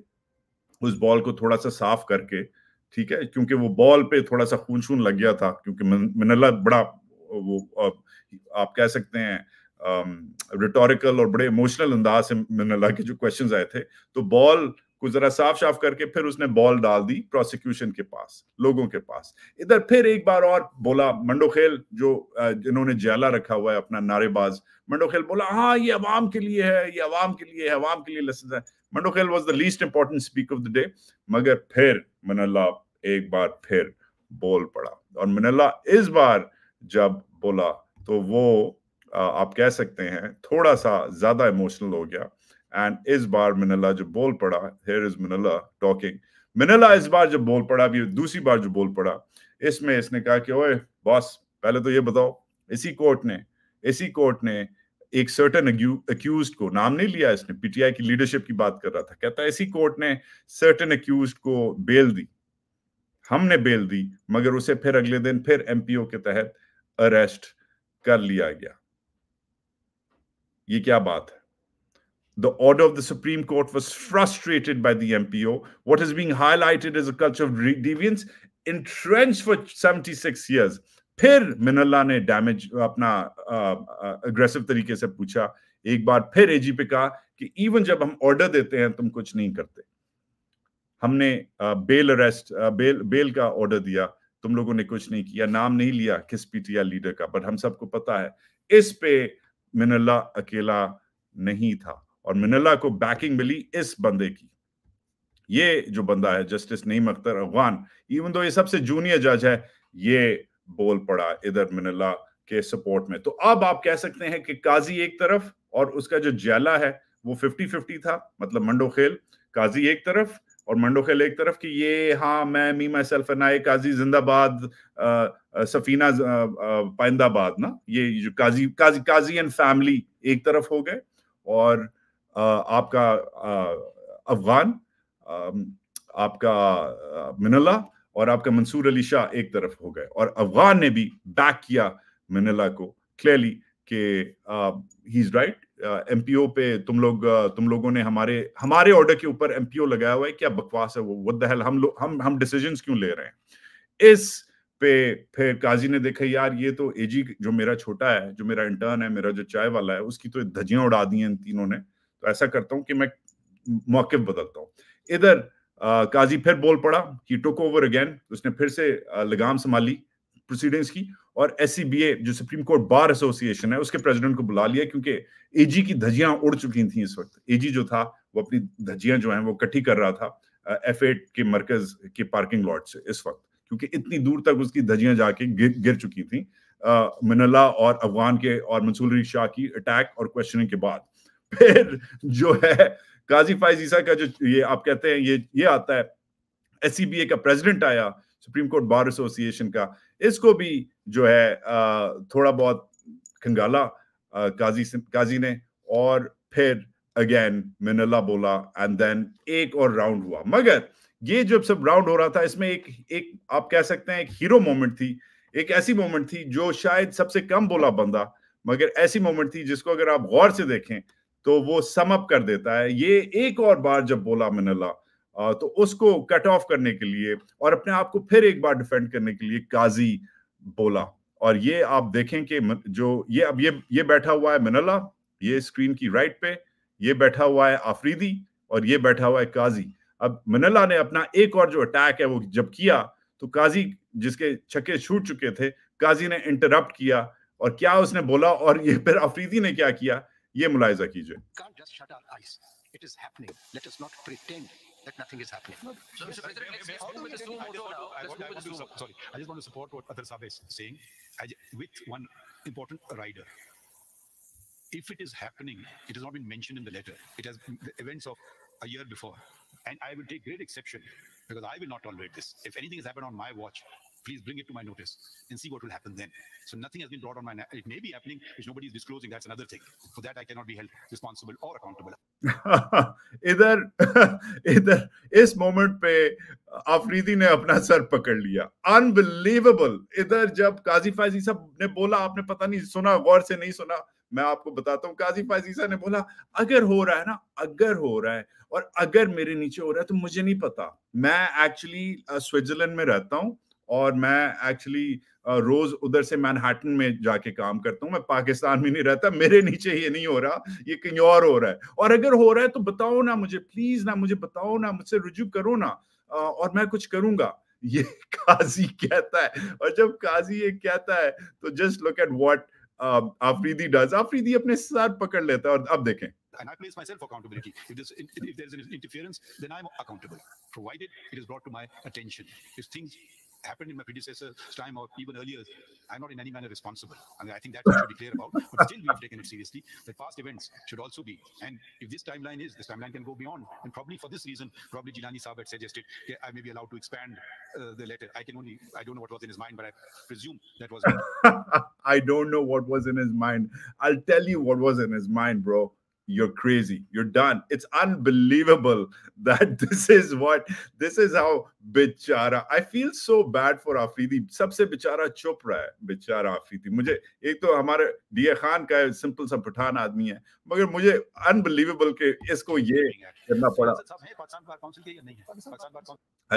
S1: उस बॉल को थोड़ा सा साफ करके ठीक है क्योंकि वो बॉल पे थोड़ा सा खून शून लग गया था क्योंकि मिनल्ला बड़ा वो आप कह सकते हैं रिटोरिकल और बड़े इमोशनल अंदाज से मिनल्ला के जो क्वेश्चंस आए थे तो बॉल कुछ जरा साफ साफ करके फिर उसने बॉल डाल दी प्रोसिक्यूशन के पास लोगों के पास इधर फिर एक बार और बोला मंडोखेल जो जिन्होंने ज्याला रखा हुआ है अपना नारेबाज मंडोखेल बोला हाँ ये अवाम के लिए है ये अवाम के लिए है अवाम के लिए लेसन है Mandokhail was the least important speak of the day मगर फिर मनल्ला एक बार फिर बोल पड़ा और मनल्ला इस बार जब बोला तो वो आप कह सकते हैं थोड़ा सा ज्यादा इमोशनल हो गया एंड इस बार मिनला जब बोल पड़ा here is Minallah talking Minallah इस बार जब बोल पड़ा अभी दूसरी बार जो बोल पड़ा इसमें इसने कहा कि ओए बॉस पहले तो ये बताओ इसी कोर्ट ने इसी कोर्ट ने एक सर्टन अक्यूज को नाम नहीं लिया इसने पीटीआई की लीडरशिप की बात कर रहा था कहता है इसी कोर्ट ने सर्टन अक्यूज को बेल दी हमने बेल दी मगर उसे फिर अगले दिन फिर एमपीओ के तहत अरेस्ट कर लिया गया ये क्या बात है The order of the Supreme Court was frustrated by the MPO. What is being highlighted is a culture of deviance entrenched for 76 years. फिर मिनल्ला ने डैमेज अपना अग्रेसिव तरीके से पूछा एक बार फिर एजीपी कहा कि इवन जब हम ऑर्डर देते हैं तुम कुछ नहीं करते हमने बेल अरेस्ट बेल बेल का ऑर्डर दिया तुम लोगों ने कुछ नहीं किया नाम नहीं लिया किस पीटीआर लीडर का बट हम सबको पता है इस पे मिनल्ला अकेला नहीं था और मिनला को बैकिंग मिली इस बंदे की ये जो बंदा है justice Naeem Akhtar Afghan even though ये सबसे जूनियर जज है ये बोल पड़ा इधर मिनला के सपोर्ट में तो अब आप कह सकते हैं कि काजी एक तरफ और उसका जो जैला है वो फिफ्टी फिफ्टी था मतलब मंडोखेल काजी एक तरफ और मंडोखेल एक तरफ कि ये हाँ मैं मी माई सेल्फ एन आई काजी जिंदाबाद सफीना पाइंदाबाद ना ये जो काजी काजी काजी एंड फैमिली एक तरफ हो गए और आपका अफगान आपका मिनला और आपका मंसूर अली शाह एक तरफ हो गए और अफगान ने भी बैक किया मिनला को क्लियरली के ही इज राइट एमपीओ पे तुम लोग तुम लोगों ने हमारे हमारे ऑर्डर के ऊपर एमपीओ लगाया हुआ है क्या बकवास है वो वो द हेल हम लोग हम हम डिसीजन क्यों ले रहे हैं इस पे फिर काजी ने देखा यार ये तो एजी जो मेरा छोटा है जो मेरा इंटर्न है मेरा जो चाय वाला है उसकी तो धजियां उड़ा दी हैं इन तीनों ने तो ऐसा करता हूं कि मैं मौके बदलता हूँ इधर काजी फिर बोल पड़ा ही टुक ओवर अगेन उसने फिर से लगाम संभाली प्रोसीडिंग्स की और एस जो सुप्रीम कोर्ट बार एसोसिएशन है उसके प्रेसिडेंट को बुला लिया क्योंकि एजी की धजियां उड़ चुकी थी इस वक्त एजी जो था वो अपनी धजियां जो है वो इकट्ठी कर रहा था एफ के मरकज के पार्किंग लॉट से इस वक्त क्योंकि इतनी दूर तक उसकी धजियां जाके गिर गिर चुकी थी मिनला और अफगान के और मंसूरी शाह की अटैक और क्वेश्चनिंग के बाद फिर जो है काजी ईसा का जो ये आप कहते हैं ये ये आता है एस e का प्रेसिडेंट आया सुप्रीम कोर्ट बार एसोसिएशन का इसको भी जो है थोड़ा बहुत खंगाला काजी काजी ने और फिर अगेन मिनला बोला एंड देन एक और राउंड हुआ मगर ये जो सब राउंड हो रहा था इसमें एक एक आप कह सकते हैं एक हीरो मोमेंट थी एक ऐसी मोमेंट थी जो शायद सबसे कम बोला बंदा मगर ऐसी मोमेंट थी जिसको अगर आप गौर से देखें तो वो समअप कर देता है ये एक और बार जब बोला मनला तो उसको कट ऑफ करने के लिए और अपने आप को फिर एक बार डिफेंड करने के लिए काजी बोला और ये आप देखें कि जो ये अब ये ये बैठा हुआ है मनला ये स्क्रीन की राइट पे ये बैठा हुआ है आफरीदी और ये बैठा हुआ है काजी अब मनला ने अपना एक और जो अटैक है वो जब किया तो काजी जिसके छक्के छूट चुके थे काजी ने इंटरप्ट किया और क्या उसने बोला और ये फिर अफरीदी ने क्या किया ये मुलायजा कीजिए that nothing is happening. No, so, let's, not pretend that nothing is happening. let's, let sorry, I just want to support what Adil Saab is saying with one important rider. If it is happening, it has not been mentioned in the letter. It has the events of a year before. And I will take great exception because I will not tolerate this. If anything has happened on my watch, please bring it to my notice and see what will happen then. So nothing has been brought on my, it may be happening, which nobody is disclosing. That's another thing. For that, I cannot be held responsible or accountable. इधर इधर इस मोमेंट पे आफरीदी ने अपना सर पकड़ लिया अनबिलीवेबल इधर जब काजी फायजी साहब ने बोला आपने पता नहीं सुना गौर से नहीं सुना मैं आपको बताता हूँ काजी फाजीसा ने बोला अगर हो रहा है ना अगर हो रहा है और अगर मेरे नीचे हो रहा है तो मुझे नहीं पता मैं एक्चुअली स्विट्जरलैंड में रहता हूँ और मैं एक्चुअली रोज उधर से मैनहाटन में जाके काम करता हूँ मैं पाकिस्तान में नहीं रहता मेरे नीचे ये नहीं हो रहा ये कहीं और हो रहा है और अगर हो रहा है तो बताओ ना मुझे प्लीज ना मुझे बताओ ना मुझसे रुजू करो ना और मैं कुछ करूंगा ये काजी कहता है और जब काजी ये कहता है तो just look at what Afridi does Afridi अपने साथ पकड़ लेता है और अब देखें and I place myself accountability. If, this, if there's an interference, then I'm accountable, provided it is brought to my attention. If things happened in my predecessor's time or even earlier, I'm not in any manner responsible. I mean, I think that's what should be clear about. But still, we've taken it seriously. The past events should also be. And if this timeline is, this timeline can go beyond. And probably for this reason, probably Jilani Saab had suggested, yeah, I may be allowed to expand uh, the letter. I can only, I don't know what was in his mind, but I presume that was. I don't know what was in his mind. I'll tell you what was in his mind, bro. you're crazy you're done it's unbelievable that this is what this is how बिचारा I feel so bad for Afridi सबसे बेचारा चुप रहा है बेचारा आफरीदी मुझे एक तो हमारे डीए खान का सिंपल सा पठान आदमी है मगर मुझे अनबिलीवेबल के इसको ये करना पड़ा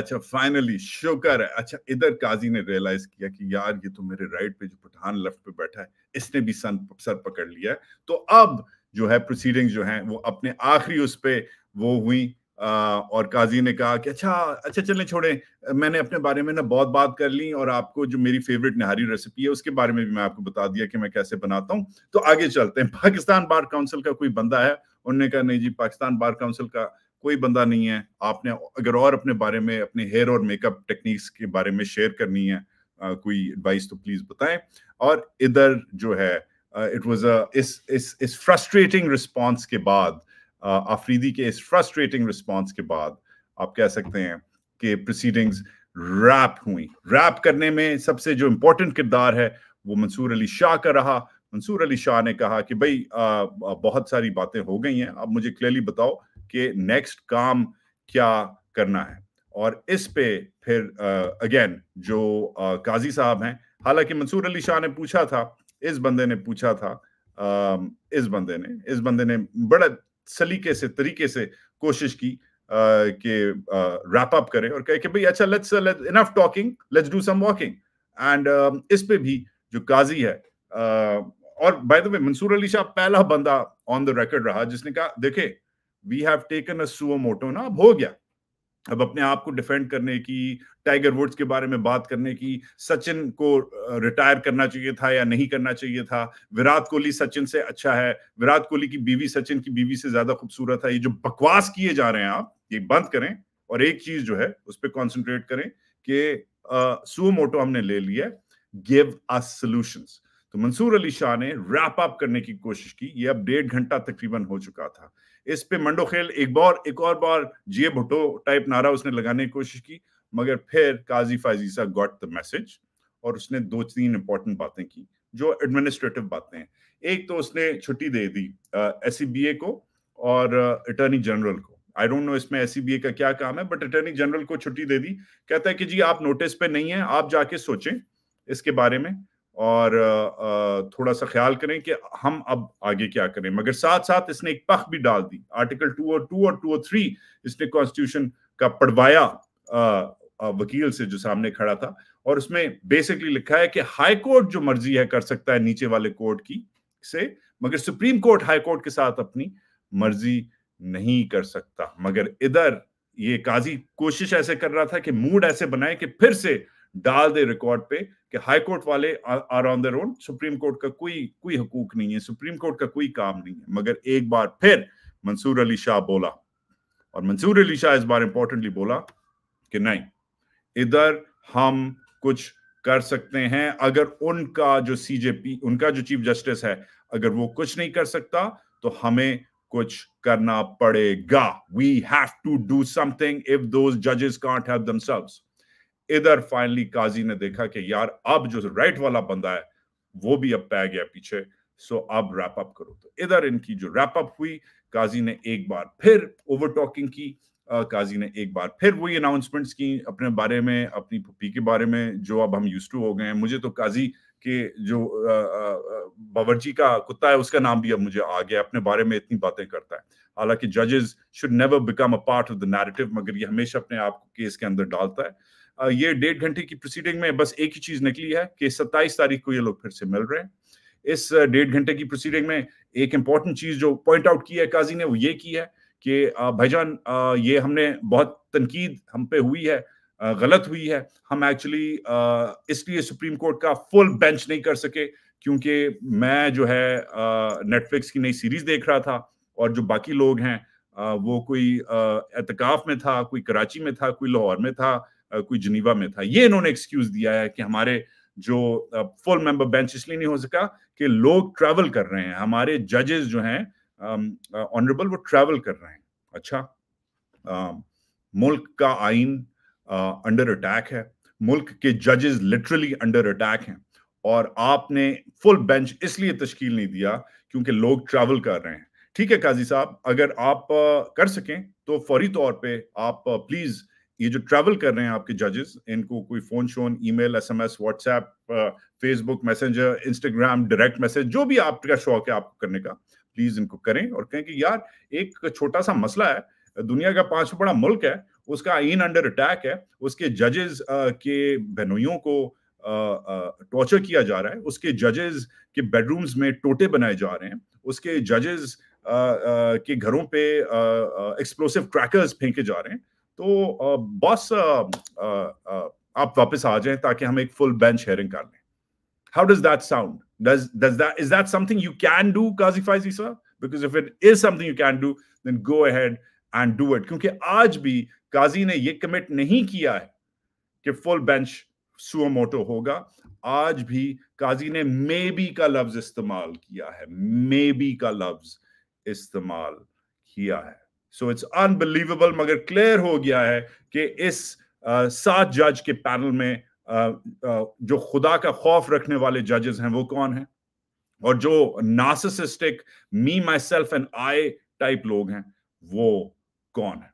S1: अच्छा फाइनली शुक्र है अच्छा इधर काजी ने रियलाइज किया कि यार ये तो मेरे राइट पे जो पठान लेफ्ट पे बैठा है इसने भी सन सर पकड़ लिया है तो अब जो है प्रोसीडिंग जो है वो अपने आखिरी उस पर वो हुई और काजी ने कहा कि अच्छा अच्छा चलें छोड़ें मैंने अपने बारे में ना बहुत बात कर ली और आपको जो मेरी फेवरेट नहारी रेसिपी है उसके बारे में भी मैं आपको बता दिया कि मैं कैसे बनाता हूँ तो आगे चलते हैं पाकिस्तान बार काउंसिल का कोई बंदा है उन्होंने कहा नहीं जी पाकिस्तान बार काउंसिल का कोई बंदा नहीं है आपने अगर और अपने बारे में अपने हेयर और मेकअप टेक्निक्स के बारे में शेयर करनी है आ, कोई एडवाइस तो प्लीज बताएं और इधर जो है इट वॉज इस इस इस फ्रस्ट्रेटिंग रिस्पॉन्स के बाद आफरीदी uh, के इस फ्रस्ट्रेटिंग रिस्पॉन्स के बाद आप कह सकते हैं कि प्रोसीडिंग्स रैप हुई रैप करने में सबसे जो इम्पोर्टेंट किरदार है वो मंसूर अली शाह का रहा मंसूर अली शाह ने कहा कि भाई uh, uh, बहुत सारी बातें हो गई हैं अब मुझे क्लियरली बताओ कि नेक्स्ट काम क्या करना है और इस पे फिर अगेन जो आ, काजी साहब हैं हालांकि मंसूर अली शाह ने पूछा था इस बंदे ने पूछा था इस बंदे ने इस बंदे ने बड़े सलीके से तरीके से कोशिश की कि रैप अप करें और कहे कि भाई अच्छा let's enough talking let's do some walking and इस पे भी जो काजी है और by the way Mansoor Ali Shah पहला बंदा ऑन द रिकॉर्ड रहा जिसने कहा देखे we have taken a suo motu अब हो गया अब अपने आप को डिफेंड करने की टाइगर वुड्स के बारे में बात करने की सचिन को रिटायर करना चाहिए था या नहीं करना चाहिए था विराट कोहली सचिन से अच्छा है विराट कोहली की बीवी सचिन की बीवी से ज्यादा खूबसूरत है ये जो बकवास किए जा रहे हैं आप ये बंद करें और एक चीज जो है उस पर कॉन्सेंट्रेट करें कि सुओ मोटो हमने ले लिया गिव अस सोल्यूशन तो मंसूर अली शाह ने रैप अप करने की कोशिश की ये अब डेढ़ घंटा तकरीबन हो चुका था इस पे मंडोखेल एक बार एक और बार जिये भुट्टो टाइप नारा उसने लगाने की कोशिश की मगर फिर Qazi Faez Isa got the message और उसने दो तीन इंपॉर्टेंट बातें की जो एडमिनिस्ट्रेटिव बातें हैं एक तो उसने छुट्टी दे दी एस को और अटर्नी जनरल को आई डोंट नो इसमें एस का क्या काम है बट अटर्नी जनरल को छुट्टी दे दी कहता है कि जी आप नोटिस पे नहीं है आप जाके सोचें इसके बारे में और थोड़ा सा ख्याल करें कि हम अब आगे क्या करें मगर साथ साथ इसने एक पख भी डाल दी आर्टिकल टू और टू और टू और थ्री इसने कॉन्स्टिट्यूशन का पढ़वाया वकील से जो सामने खड़ा था और उसमें बेसिकली लिखा है कि हाई कोर्ट जो मर्जी है कर सकता है नीचे वाले कोर्ट की से मगर सुप्रीम कोर्ट हाई कोर्ट के साथ अपनी मर्जी नहीं कर सकता मगर इधर ये काजी कोशिश ऐसे कर रहा था कि मूड ऐसे बनाए कि फिर से डाल दे रिकॉर्ड पे कि हाई कोर्ट वाले are on the own supreme court का कोई कोई हकूक नहीं है सुप्रीम कोर्ट का कोई काम नहीं है मगर एक बार फिर मंसूर अली शाह बोला और मंसूर अली शाह इस बार इंपॉर्टेंटली बोला कि नहीं इधर हम कुछ कर सकते हैं अगर उनका जो सीजेपी उनका जो चीफ जस्टिस है अगर वो कुछ नहीं कर सकता तो हमें कुछ करना पड़ेगा we have to do something if those जजेस कांट हैव themselves इधर फाइनली काजी ने देखा कि यार अब जो राइट वाला बंदा है वो भी अब पै गया पीछे सो अब रैप अप करो तो इधर इनकी जो रैप अप हुई काजी ने एक बार फिर ओवर टॉकिंग की आ, काजी ने एक बार फिर वही अनाउंसमेंट्स की अपने बारे में अपनी पप्पी के बारे में जो अब हम यूज टू हो गए हैं मुझे तो काजी के जो बावर्ची का कुत्ता है उसका नाम भी अब मुझे आ गया अपने बारे में इतनी बातें करता है हालांकि जजेस should never become a part of the narrative मगर ये हमेशा अपने आप को केस के अंदर डालता है ये डेढ़ घंटे की प्रोसीडिंग में बस एक ही चीज निकली है कि 27 तारीख को ये लोग फिर से मिल रहे हैं इस डेढ़ घंटे की प्रोसीडिंग में एक इंपॉर्टेंट चीज जो पॉइंट आउट की है काजी ने वो ये की है कि भाईजान ये हमने बहुत तनकीद हम पे हुई है गलत हुई है हम एक्चुअली इसलिए सुप्रीम कोर्ट का फुल बेंच नहीं कर सके क्योंकि मैं जो है नेटफ्लिक्स की नई सीरीज देख रहा था और जो बाकी लोग हैं वो कोई एहतिकाफ में था कोई कराची में था कोई लाहौर में था कोई जनीवा में था ये इन्होंने एक्सक्यूज दिया है कि हमारे जो फुल मेंबर बेंच इसलिए नहीं हो सका कि लोग ट्रैवल कर रहे हैं हमारे जजेस जो हैं ऑनरेबल वो ट्रैवल कर रहे हैं अच्छा आ, मुल्क का आइन अंडर अटैक है मुल्क के जजेस लिटरली अंडर अटैक हैं और आपने फुल बेंच इसलिए तश्कील नहीं दिया क्योंकि लोग ट्रैवल कर रहे हैं ठीक है काजी साहब अगर आप कर सकें तो फौरी तौर पे आप प्लीज़ ये जो ट्रेवल कर रहे हैं आपके जजेस इनको कोई फोन शोन M S WhatsApp Facebook Messenger Instagram direct message जो भी आपका शौक है आपको करने का प्लीज इनको करें और कहें कि यार एक छोटा सा मसला है दुनिया का पांचवा बड़ा मुल्क है उसका आइन अंडर अटैक है उसके जजेस uh, के बहनोइयों को टॉर्चर uh, uh, किया जा रहा है उसके जजेस के बेडरूम्स में टोटे बनाए जा रहे हैं उसके जजेस के घरों पे एक्सप्लोसिव क्रैकर्स फेंके जा रहे हैं तो बॉस आप वापस आ जाएं ताकि हम एक फुल बेंच हेयरिंग कर लें how does that sound does does that is that something you can do qazi faizi sir because if it is something you can do then go ahead and do it kyunki aaj bhi qazi ne ye commit nahi kiya hai ki full bench suo motu होगा आज भी काजी ने मे बी का लफ्ज इस्तेमाल किया है मे बी का लफ्ज इस्तेमाल किया है सो इट्स अनबिलीवेबल मगर क्लियर हो गया है कि इस सात जज के पैनल में आ, आ, जो खुदा का खौफ रखने वाले जजेस हैं वो कौन है और जो नासिसिस्टिक मी myself and I type लोग हैं वो कौन है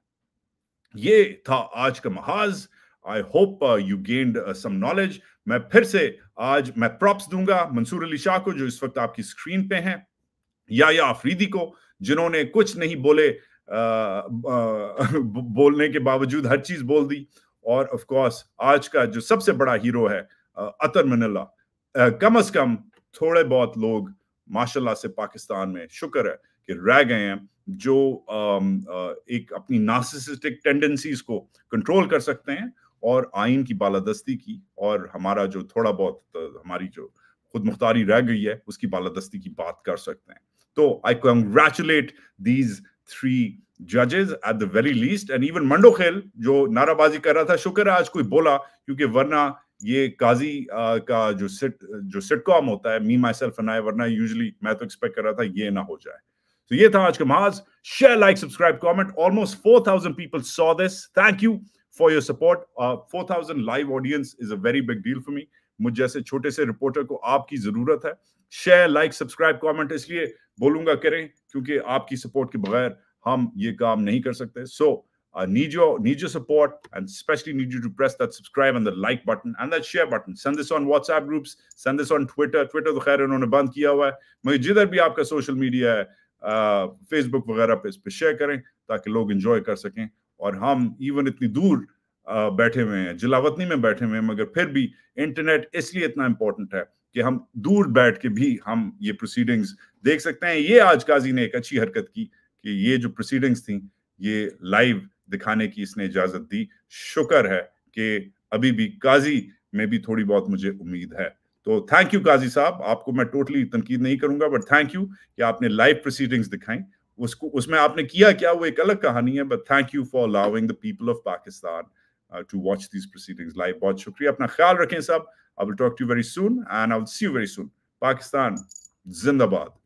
S1: ये था आज का महाज I hope you gained some knowledge मैं फिर से आज मैं प्रॉप्स दूंगा मंसूर अली शाह को जो इस वक्त आपकी स्क्रीन पे हैं या या अफरीदी को जिन्होंने कुछ नहीं बोले बोलने के बावजूद हर चीज बोल दी और ऑफ कोर्स आज का जो सबसे बड़ा हीरो है अतर मनला कम अज कम थोड़े बहुत लोग माशाल्लाह से पाकिस्तान में शुक्र है कि रह गए हैं जो एक अपनी नार्सिसिस्टिक टेंडेंसीज को कंट्रोल कर सकते हैं और आइन की बालादस्ती की और हमारा जो थोड़ा बहुत हमारी जो खुद मुख्तारी रह गई है उसकी बालादस्ती की बात कर सकते हैं तो I congratulate these three judges at the very least and even Mandokhail जो नाराबाजी कर रहा था शुक्र है आज कोई बोला क्योंकि वरना ये काजी आ, का जो सिट जो सिटकॉम होता है मी माई सेल्फ एंड वरना यूजुअली मैं तो एक्सपेक्ट कर रहा था ये ना हो जाए तो ये था आज का महाज share like subscribe comment almost 4000 people saw this thank you for your support 4000 live audience is a very big deal for me मुझ जैसे छोटे से रिपोर्टर को आपकी जरूरत है शेयर लाइक सब्सक्राइब कॉमेंट इसलिए बोलूंगा करें क्योंकि आपकी सपोर्ट के बगैर हम ये काम नहीं कर सकते so need your need your support and specially need you to press that subscribe and the like button and that share button send this on WhatsApp groups send this on Twitter Twitter तो खैर उन्होंने बंद किया हुआ है मगर जिधर भी आपका सोशल मीडिया है फेसबुक वगैरह पे इस पर शेयर करें ताकि लोग इंजॉय कर सकें और हम इवन इतनी दूर बैठे हुए हैं जिलावतनी में बैठे हुए हैं मगर फिर भी इंटरनेट इसलिए इतना इंपॉर्टेंट है कि हम दूर बैठ के भी हम ये प्रोसीडिंग्स देख सकते हैं ये आज काजी ने एक अच्छी हरकत की कि ये जो प्रोसीडिंग्स थी ये लाइव दिखाने की इसने इजाजत दी शुक्र है कि अभी भी काजी में भी थोड़ी बहुत मुझे उम्मीद है तो थैंक यू काजी साहब आपको मैं टोटली तनकीद नहीं करूंगा बट थैंक यू कि आपने लाइव प्रोसीडिंग्स दिखाई उसको उसमें आपने किया क्या वो एक अलग कहानी है but thank you for allowing the people of Pakistan Uh, to watch these proceedings live. Bahut shukriya. Apna khayal rakhein sab. I will talk to you very soon and I will see you very soon. Pakistan, Zindabad.